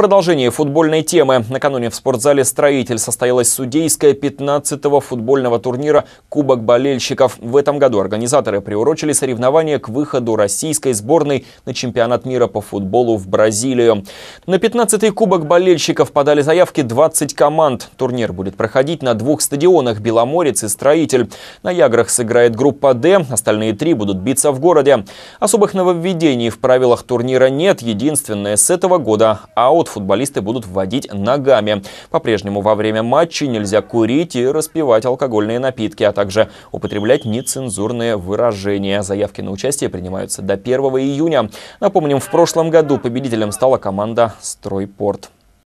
продолжение футбольной темы. Накануне в спортзале «Строитель» состоялась судейская 15-го футбольного турнира «Кубок болельщиков». В этом году организаторы приурочили соревнования к выходу российской сборной на чемпионат мира по футболу в Бразилию. На 15-й Кубок болельщиков подали заявки 20 команд. Турнир будет проходить на двух стадионах «Беломорец» и «Строитель». На «Яграх» сыграет группа «Д», остальные три будут биться в городе. Особых нововведений в правилах турнира нет. Единственное, с этого года аут футболисты будут вводить ногами. По-прежнему во время матча нельзя курить и распивать алкогольные напитки, а также употреблять нецензурные выражения. Заявки на участие принимаются до 1 июня. Напомним, в прошлом году победителем стала команда «Стройпорт».